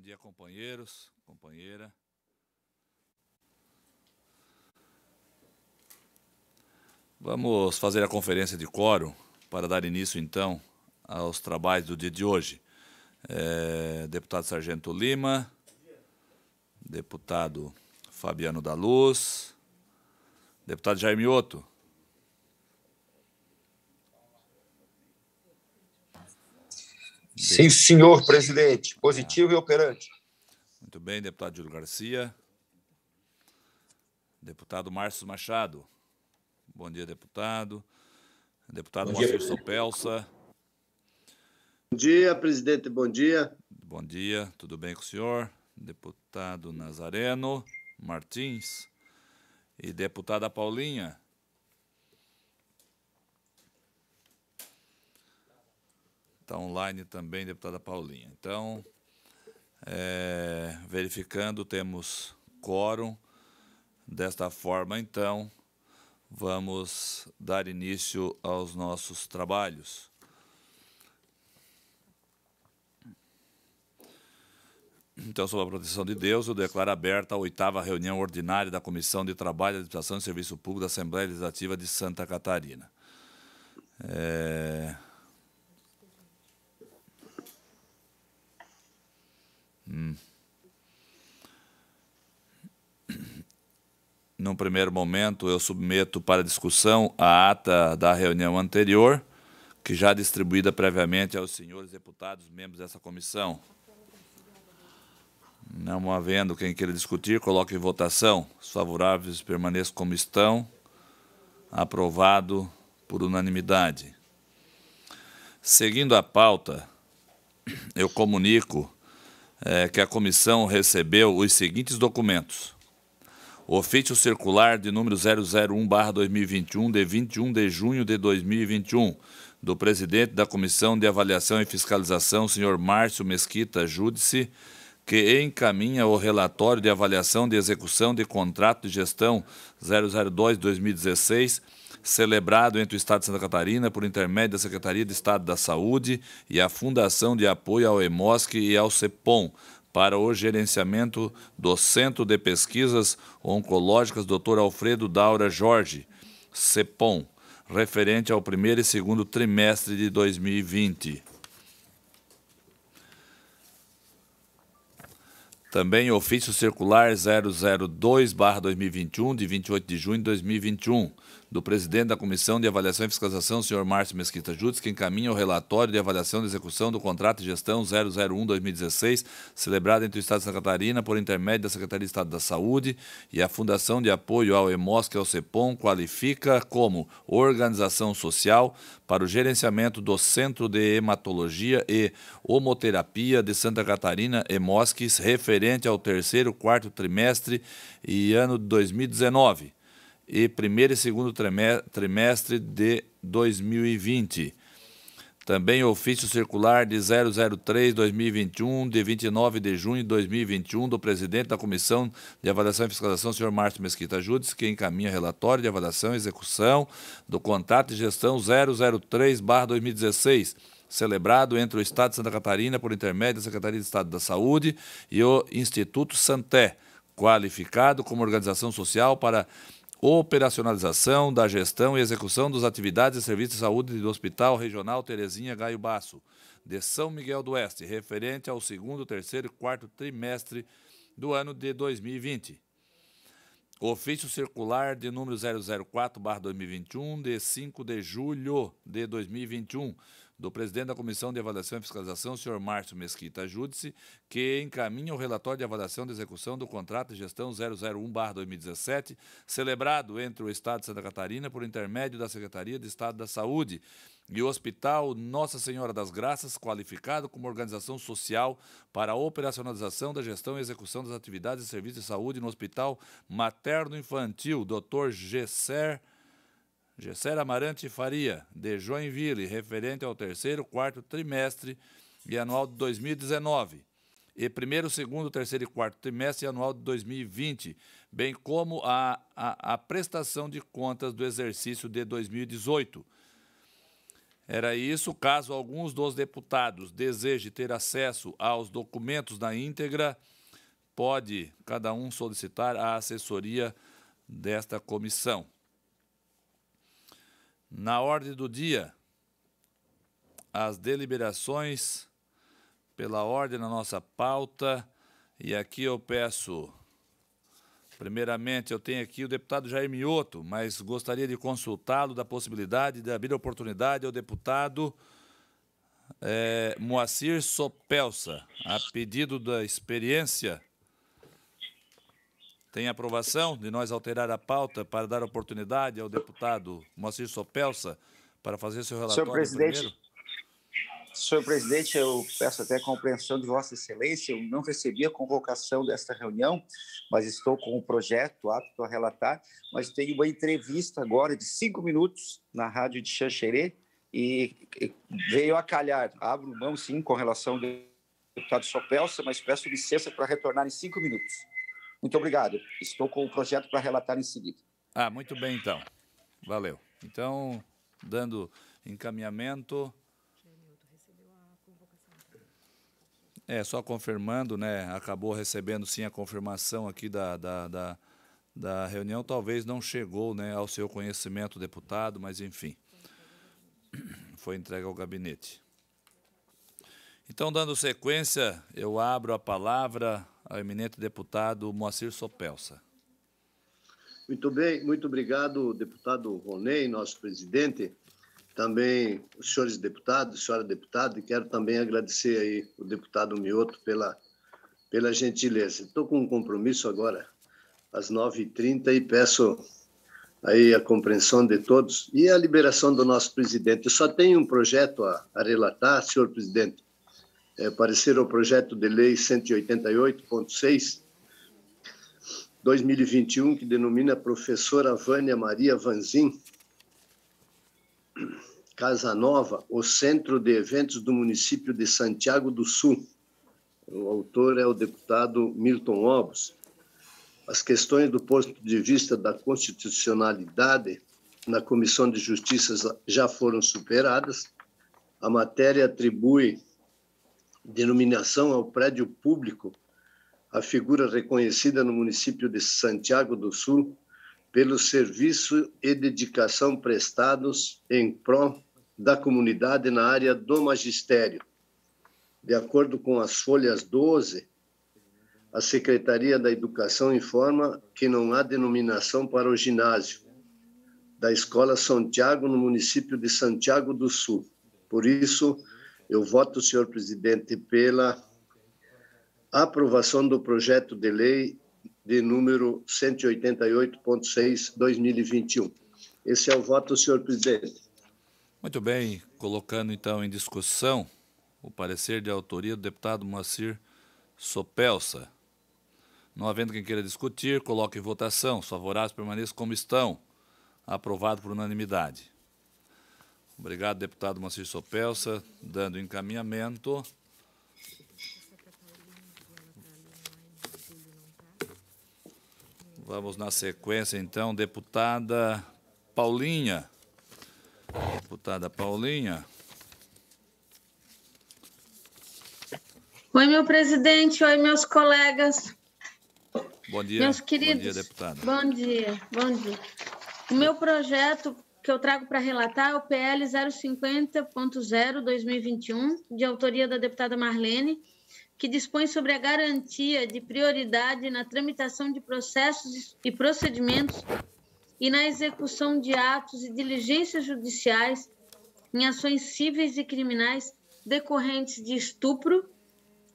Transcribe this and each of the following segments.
Bom dia, companheiros, companheira. Vamos fazer a conferência de quórum para dar início, então, aos trabalhos do dia de hoje. É, deputado Sargento Lima, deputado Fabiano da Luz, deputado Jaime Otto. Sim, senhor presidente. Positivo ah. e operante. Muito bem, deputado Júlio Garcia. Deputado Márcio Machado. Bom dia, deputado. Deputado Márcio Sopelsa. Bom dia, presidente. Bom dia. Bom dia. Tudo bem com o senhor? Deputado Nazareno Martins e deputada Paulinha. Está online também, deputada Paulinha. Então, é, verificando, temos quórum. Desta forma, então, vamos dar início aos nossos trabalhos. Então, sob a proteção de Deus, eu declaro aberta a oitava reunião ordinária da Comissão de Trabalho, Administração e Serviço Público da Assembleia Legislativa de Santa Catarina. É... Hum. Num primeiro momento, eu submeto para discussão a ata da reunião anterior, que já distribuída previamente aos senhores deputados, membros dessa comissão. Não havendo quem queira discutir, coloque em votação. Os favoráveis permaneçam como estão. Aprovado por unanimidade. Seguindo a pauta, eu comunico é, que a comissão recebeu os seguintes documentos. Ofício circular de número 001-2021, de 21 de junho de 2021, do presidente da Comissão de Avaliação e Fiscalização, senhor Márcio Mesquita Júdice, que encaminha o relatório de avaliação de execução de contrato de gestão 002-2016, celebrado entre o Estado de Santa Catarina por intermédio da Secretaria de Estado da Saúde e a Fundação de Apoio ao EMOSC e ao CEPOM para o gerenciamento do Centro de Pesquisas Oncológicas Dr. Alfredo Daura Jorge, CEPOM, referente ao primeiro e segundo trimestre de 2020. Também ofício circular 002/2021 de 28 de junho de 2021 do presidente da Comissão de Avaliação e Fiscalização, senhor Márcio Mesquita Jutes, que encaminha o relatório de avaliação de execução do contrato de gestão 001-2016, celebrado entre o Estado de Santa Catarina por intermédio da Secretaria de Estado da Saúde e a Fundação de Apoio ao EMOSC e ao CEPOM, é qualifica como organização social para o gerenciamento do Centro de Hematologia e Homoterapia de Santa Catarina, EMOSC, é referente ao terceiro, quarto trimestre e ano de 2019 e primeiro e segundo trimestre de 2020. Também ofício circular de 003-2021, de 29 de junho de 2021, do presidente da Comissão de Avaliação e Fiscalização, senhor Márcio Mesquita Judes, que encaminha relatório de avaliação e execução do contrato de gestão 003-2016, celebrado entre o Estado de Santa Catarina, por intermédio da Secretaria de Estado da Saúde, e o Instituto Santé, qualificado como organização social para operacionalização da gestão e execução das atividades e serviços de saúde do Hospital Regional Terezinha Gaio Basso, de São Miguel do Oeste, referente ao segundo, terceiro e quarto trimestre do ano de 2020. Ofício circular de número 004/2021 de 5 de julho de 2021, do presidente da Comissão de Avaliação e Fiscalização, senhor Márcio Mesquita Júdice, que encaminha o relatório de avaliação de execução do contrato de gestão 001-2017, celebrado entre o Estado de Santa Catarina por intermédio da Secretaria de Estado da Saúde e o Hospital Nossa Senhora das Graças, qualificado como organização social para a operacionalização da gestão e execução das atividades e serviços de saúde no Hospital Materno Infantil, Dr. Gesser Gessé Amarante Faria, de Joinville, referente ao terceiro, quarto trimestre e anual de 2019 e primeiro, segundo, terceiro e quarto trimestre anual de 2020, bem como a, a, a, prestação de contas do exercício de 2018. Era isso, caso alguns dos deputados deseje ter acesso aos documentos na íntegra, pode cada um solicitar a assessoria desta comissão. Na ordem do dia, as deliberações pela ordem na nossa pauta. E aqui eu peço, primeiramente, eu tenho aqui o deputado Jair Mioto, mas gostaria de consultá-lo da possibilidade de abrir oportunidade ao deputado é, Moacir Sopelsa, a pedido da experiência tem aprovação de nós alterar a pauta para dar oportunidade ao deputado Moacir Sopelsa para fazer seu relatório Senhor presidente, primeiro? Senhor presidente, eu peço até a compreensão de Vossa Excelência. Eu não recebi a convocação desta reunião, mas estou com o um projeto apto a relatar. Mas tenho uma entrevista agora de cinco minutos na rádio de Xanxerê e veio a calhar. Abro mão, sim, com relação ao deputado Sopelsa, mas peço licença para retornar em cinco minutos. Muito obrigado. Estou com o projeto para relatar em seguida. Ah, muito bem, então. Valeu. Então, dando encaminhamento. É, só confirmando, né? Acabou recebendo sim a confirmação aqui da, da, da, da reunião. Talvez não chegou né, ao seu conhecimento, deputado, mas enfim. Foi entregue ao gabinete. Então, dando sequência, eu abro a palavra ao eminente deputado Moacir Sopelsa. Muito bem, muito obrigado, deputado Ronei, nosso presidente, também os senhores deputados, senhora deputada, e quero também agradecer aí o deputado Mioto pela, pela gentileza. Estou com um compromisso agora às 9h30 e peço aí a compreensão de todos e a liberação do nosso presidente. Eu só tenho um projeto a, a relatar, senhor presidente, é, parecer ao projeto de lei 188.6 2021 que denomina professora Vânia Maria Vanzin Casanova, o Centro de Eventos do município de Santiago do Sul. O autor é o deputado Milton Obos. As questões do ponto de vista da constitucionalidade na Comissão de Justiça já foram superadas. A matéria atribui denominação ao prédio público, a figura reconhecida no município de Santiago do Sul pelo serviço e dedicação prestados em prol da comunidade na área do magistério. De acordo com as folhas 12, a Secretaria da Educação informa que não há denominação para o ginásio da Escola Santiago no município de Santiago do Sul. Por isso, eu voto, senhor presidente, pela aprovação do projeto de lei de número 188.6/2021. Esse é o voto, senhor presidente. Muito bem, colocando então em discussão o parecer de autoria do deputado Moacir Sopelsa. Não havendo quem queira discutir, coloque em votação. Os favoráveis permaneçam como estão. Aprovado por unanimidade. Obrigado, deputado Moacir Sopelsa, dando encaminhamento. Vamos na sequência, então, deputada Paulinha. Deputada Paulinha. Oi, meu presidente. Oi, meus colegas. Bom dia, meus queridos. Bom dia, deputada. Bom dia, bom dia. O meu projeto que eu trago para relatar é o PL 050.0-2021, de autoria da deputada Marlene, que dispõe sobre a garantia de prioridade na tramitação de processos e procedimentos e na execução de atos e diligências judiciais em ações cíveis e criminais decorrentes de estupro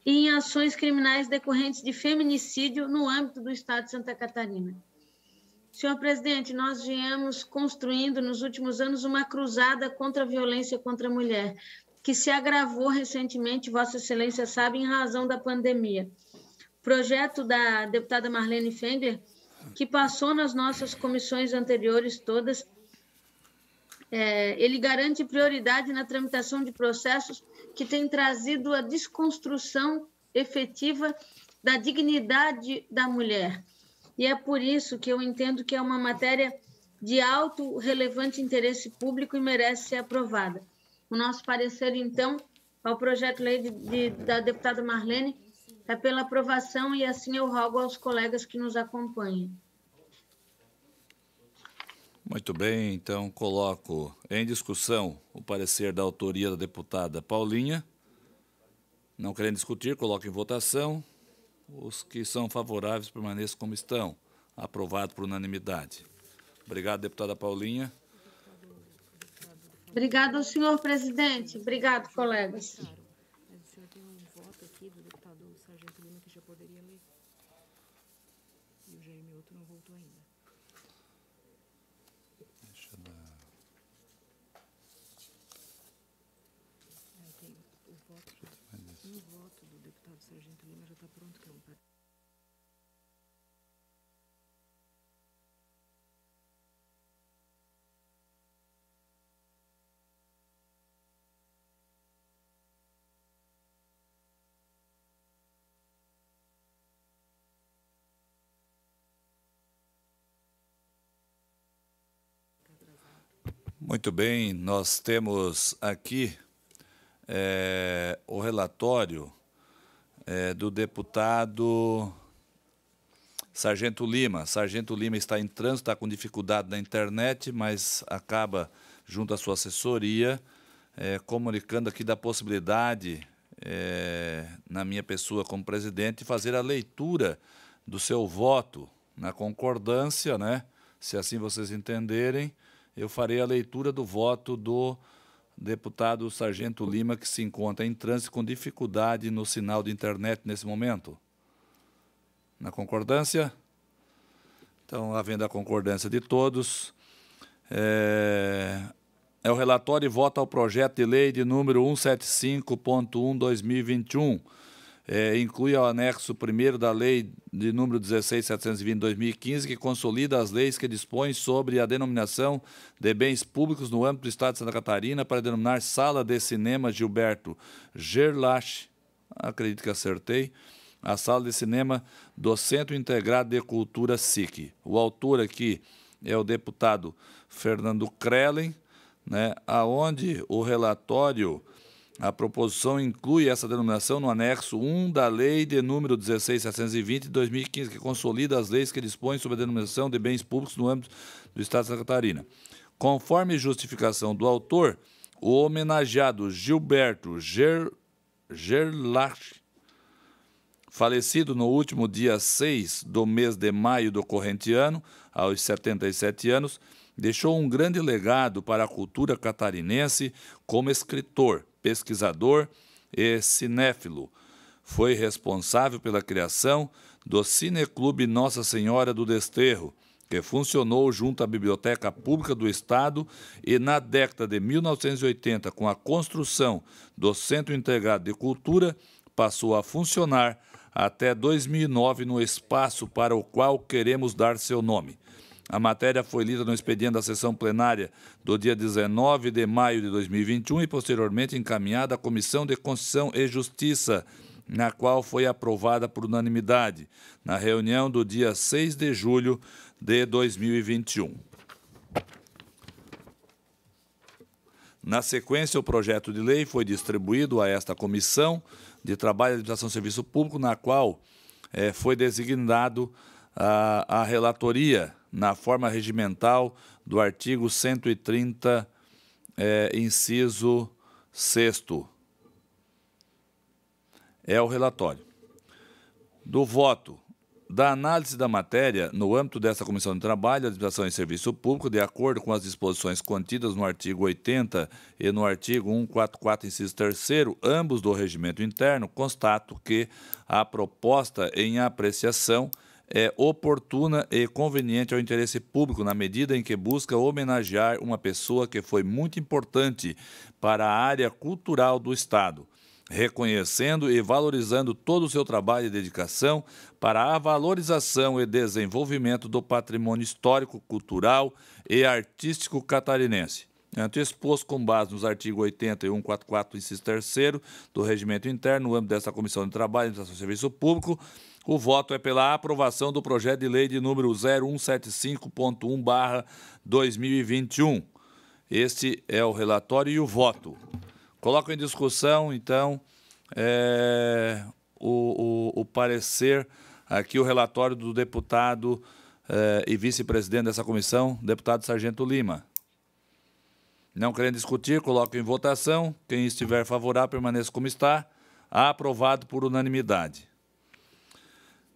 e em ações criminais decorrentes de feminicídio no âmbito do Estado de Santa Catarina. Senhor presidente, nós viemos construindo nos últimos anos uma cruzada contra a violência contra a mulher, que se agravou recentemente, Vossa Excelência sabe, em razão da pandemia. O projeto da deputada Marlene Fender, que passou nas nossas comissões anteriores todas, é, ele garante prioridade na tramitação de processos que tem trazido a desconstrução efetiva da dignidade da mulher e é por isso que eu entendo que é uma matéria de alto relevante interesse público e merece ser aprovada. O nosso parecer, então, ao projeto de lei de, de, da deputada Marlene é pela aprovação e assim eu rogo aos colegas que nos acompanhem. Muito bem, então coloco em discussão o parecer da autoria da deputada Paulinha. Não querendo discutir, coloco em votação. Os que são favoráveis permaneçam como estão. Aprovado por unanimidade. Obrigado, deputada Paulinha. Obrigado, senhor presidente. Obrigado, colegas. um voto aqui do deputado Sargento Lima que já poderia ler. E o não voltou ainda. Deixa eu dar. o voto. Um voto sargento Lima já está pronto, que é um Muito bem, nós temos aqui é, o relatório é, do deputado Sargento Lima. Sargento Lima está em trânsito, está com dificuldade na internet, mas acaba, junto à sua assessoria, é, comunicando aqui da possibilidade, é, na minha pessoa como presidente, fazer a leitura do seu voto na concordância, né? Se assim vocês entenderem, eu farei a leitura do voto do deputado Sargento Lima, que se encontra em trânsito com dificuldade no sinal de internet nesse momento. Na concordância? Então, havendo a concordância de todos, é, é o relatório e voto ao projeto de lei de número 175.1-2021, é, inclui o anexo 1 da Lei de número 16720 de 2015, que consolida as leis que dispõem sobre a denominação de bens públicos no âmbito do Estado de Santa Catarina para denominar Sala de Cinema Gilberto Gerlach, acredito que acertei, a Sala de Cinema do Centro Integrado de Cultura SIC. O autor aqui é o deputado Fernando Krellen, né, aonde o relatório a proposição inclui essa denominação no anexo 1 da Lei de número 16720 de 2015, que consolida as leis que dispõem sobre a denominação de bens públicos no âmbito do Estado de Santa Catarina. Conforme justificação do autor, o homenageado Gilberto Ger... Gerlach, falecido no último dia 6 do mês de maio do corrente ano, aos 77 anos, deixou um grande legado para a cultura catarinense como escritor pesquisador e cinéfilo. Foi responsável pela criação do Cineclube Nossa Senhora do Desterro, que funcionou junto à Biblioteca Pública do Estado e, na década de 1980, com a construção do Centro Integrado de Cultura, passou a funcionar até 2009 no espaço para o qual queremos dar seu nome. A matéria foi lida no expediente da sessão plenária do dia 19 de maio de 2021 e posteriormente encaminhada à Comissão de Constituição e Justiça, na qual foi aprovada por unanimidade na reunião do dia 6 de julho de 2021. Na sequência, o projeto de lei foi distribuído a esta Comissão de Trabalho, Administração e Serviço Público, na qual eh, foi designado a, a relatoria na forma regimental do artigo 130, é, inciso 6. É o relatório. Do voto da análise da matéria no âmbito dessa Comissão de Trabalho, Administração e Serviço Público, de acordo com as disposições contidas no artigo 80 e no artigo 144, inciso 3 ambos do regimento interno, constato que a proposta em apreciação é oportuna e conveniente ao interesse público, na medida em que busca homenagear uma pessoa que foi muito importante para a área cultural do Estado, reconhecendo e valorizando todo o seu trabalho e dedicação para a valorização e desenvolvimento do patrimônio histórico, cultural e artístico catarinense. Ante exposto, com base nos artigos 80 e 144, inciso 3 do Regimento Interno, no âmbito desta Comissão de Trabalho e do Serviço Público, o voto é pela aprovação do projeto de lei de número 0175.1/2021. Este é o relatório e o voto. Coloco em discussão, então, é, o, o, o, parecer aqui, o relatório do deputado é, e vice-presidente dessa comissão, deputado Sargento Lima. Não querendo discutir, coloco em votação. Quem estiver favorável, permaneça como está. Aprovado por unanimidade.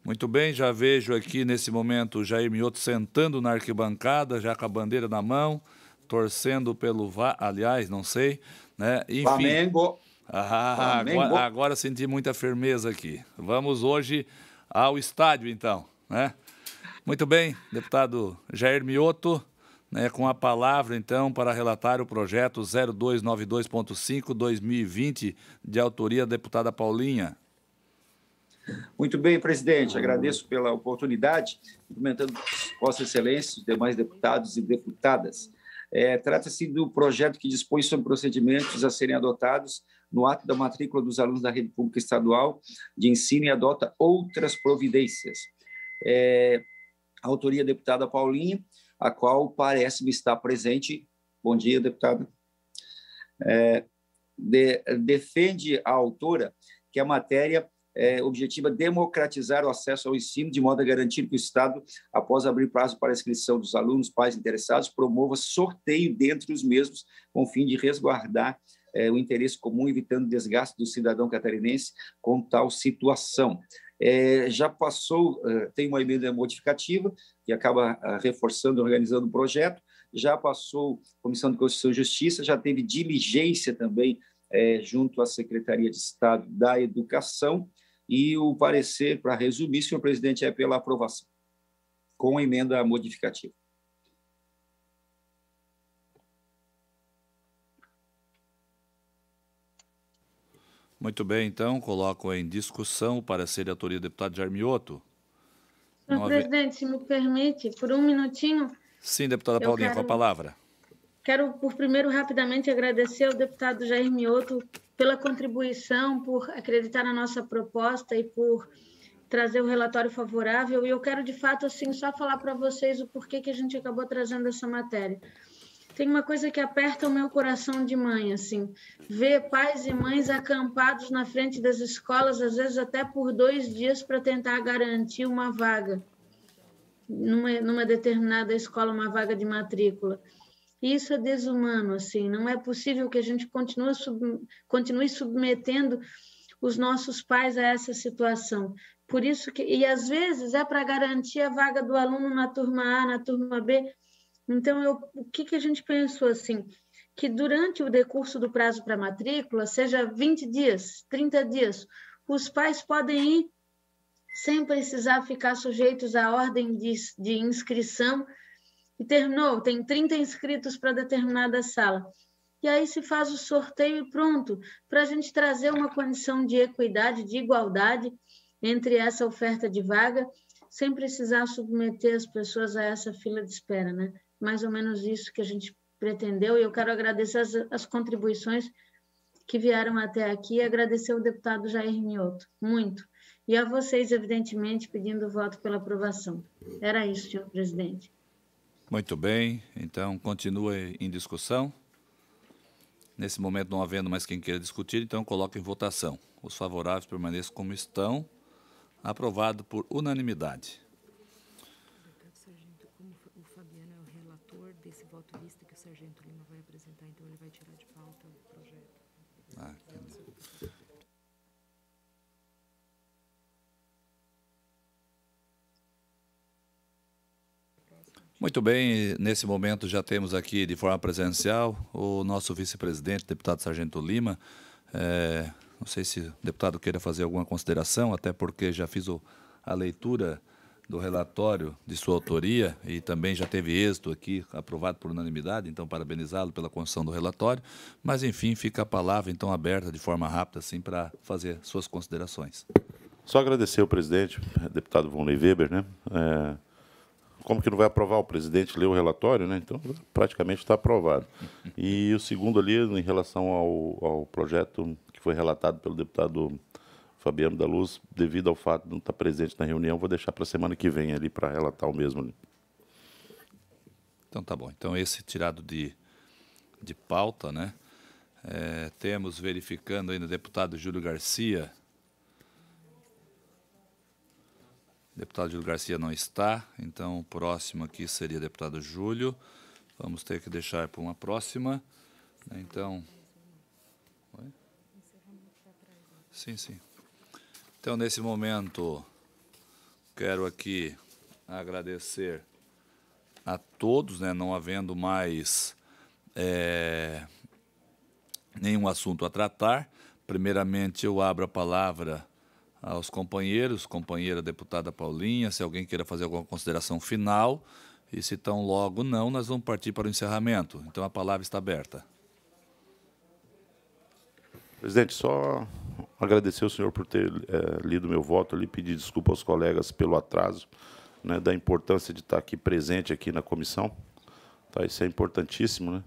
Muito bem, já vejo aqui nesse momento o Jair Mioto sentando na arquibancada, já com a bandeira na mão, torcendo pelo Vá, aliás, não sei, né? Enfim, Flamengo. Ah, Flamengo. Agora, agora senti muita firmeza aqui. Vamos hoje ao estádio, então, né? Muito bem, deputado Jair Mioto, né, com a palavra, então, para relatar o projeto 0292.5-2020, de autoria da deputada Paulinha. Muito bem, presidente, ah. agradeço pela oportunidade, cumprimentando Vossa Excelência, os demais deputados e deputadas. É, Trata-se do projeto que dispõe sobre procedimentos a serem adotados no ato da matrícula dos alunos da rede pública estadual de ensino e adota outras providências. É, a autoria deputada Paulinha, a qual parece-me estar presente. Bom dia, deputada. É, de, defende a autora que a matéria é, objetiva democratizar o acesso ao ensino, de modo a garantir que o Estado, após abrir prazo para a inscrição dos alunos, pais interessados, promova sorteio dentre os mesmos, com o fim de resguardar é, o interesse comum, evitando o desgaste do cidadão catarinense com tal situação. É, já passou, é, tem uma emenda modificativa, que acaba é, reforçando, e organizando o projeto, já passou Comissão de Constituição e Justiça, já teve diligência também é, junto à Secretaria de Estado da Educação, e o parecer, para resumir, senhor presidente, é pela aprovação, com emenda modificativa. Muito bem, então, coloco em discussão o parecer de autoria do deputado Jarmioto. Senhor presidente, se me permite, por um minutinho. Sim, deputada Paulinha, quero... com a palavra. Quero, por primeiro, rapidamente agradecer ao deputado Jair Mioto pela contribuição, por acreditar na nossa proposta e por trazer o um relatório favorável. E eu quero, de fato, assim, só falar para vocês o porquê que a gente acabou trazendo essa matéria. Tem uma coisa que aperta o meu coração de mãe, assim, ver pais e mães acampados na frente das escolas, às vezes até por dois dias, para tentar garantir uma vaga numa, numa determinada escola, uma vaga de matrícula. Isso é desumano, assim, não é possível que a gente continue, sub, continue submetendo os nossos pais a essa situação. Por isso que, e às vezes é para garantir a vaga do aluno na turma A, na turma B. Então, eu, o que, que a gente pensou assim? Que durante o decurso do prazo para matrícula, seja 20 dias, 30 dias, os pais podem ir sem precisar ficar sujeitos à ordem de, de inscrição e terminou, tem 30 inscritos para determinada sala. E aí se faz o sorteio e pronto, para a gente trazer uma condição de equidade, de igualdade entre essa oferta de vaga, sem precisar submeter as pessoas a essa fila de espera, né? Mais ou menos isso que a gente pretendeu, e eu quero agradecer as, as contribuições que vieram até aqui e agradecer ao deputado Jair Mioto, muito. E a vocês, evidentemente, pedindo voto pela aprovação. Era isso, senhor presidente. Muito bem, então continue em discussão. Nesse momento, não havendo mais quem queira discutir, então coloca em votação. Os favoráveis permaneçam como estão. Aprovado por unanimidade. Sargento, como o Fabiano é o relator desse voto lista que o Sargento Lima vai apresentar, então ele vai tirar de pauta o projeto. Ah, que Muito bem, nesse momento já temos aqui de forma presencial o nosso vice-presidente, deputado Sargento Lima. É, não sei se o deputado queira fazer alguma consideração, até porque já fiz o, a leitura do relatório de sua autoria e também já teve êxito aqui, aprovado por unanimidade, então parabenizá-lo pela construção do relatório. Mas, enfim, fica a palavra então aberta de forma rápida assim para fazer suas considerações. Só agradecer ao presidente, deputado Von Weber, né? É como que não vai aprovar? O presidente leu o relatório, né? então praticamente está aprovado. E o segundo ali, em relação ao, ao projeto que foi relatado pelo deputado Fabiano da Luz, devido ao fato de não estar presente na reunião, vou deixar para a semana que vem ali para relatar o mesmo. Ali. Então tá bom. Então esse tirado de, de pauta, né? É, temos verificando ainda o deputado Júlio Garcia, Deputado Júlio Garcia não está, então o próximo aqui seria deputado Júlio. Vamos ter que deixar para uma próxima. Né, então. Oi? Sim, sim. Então, nesse momento, quero aqui agradecer a todos, né, não havendo mais é, nenhum assunto a tratar. Primeiramente, eu abro a palavra aos companheiros, companheira deputada Paulinha, se alguém queira fazer alguma consideração final. E se tão logo não, nós vamos partir para o encerramento. Então a palavra está aberta. Presidente, só agradecer ao senhor por ter é, lido meu voto ali, pedir desculpa aos colegas pelo atraso, né, da importância de estar aqui presente aqui na comissão. Tá, isso é importantíssimo, né?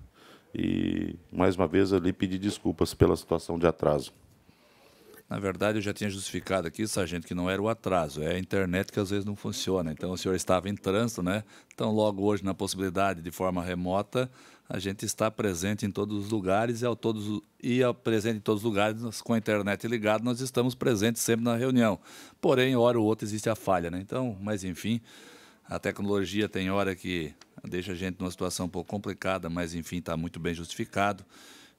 E mais uma vez ali pedir desculpas pela situação de atraso. Na verdade, eu já tinha justificado aqui, sargento, que não era o atraso, é a internet que às vezes não funciona. Então, o senhor estava em trânsito, né? Então, logo hoje, na possibilidade de forma remota, a gente está presente em todos os lugares e ao todos e ao presente em todos os lugares nós, com a internet ligada, nós estamos presentes sempre na reunião. Porém, hora ou outra existe a falha, né? Então, mas enfim, a tecnologia tem hora que deixa a gente numa situação um pouco complicada, mas enfim, está muito bem justificado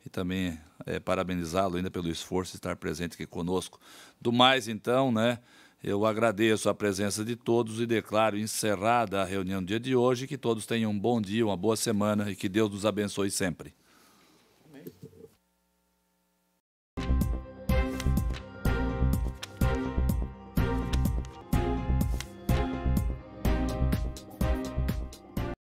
e também é, parabenizá-lo ainda pelo esforço de estar presente aqui conosco. Do mais, então, né, eu agradeço a presença de todos e declaro encerrada a reunião do dia de hoje. Que todos tenham um bom dia, uma boa semana e que Deus nos abençoe sempre.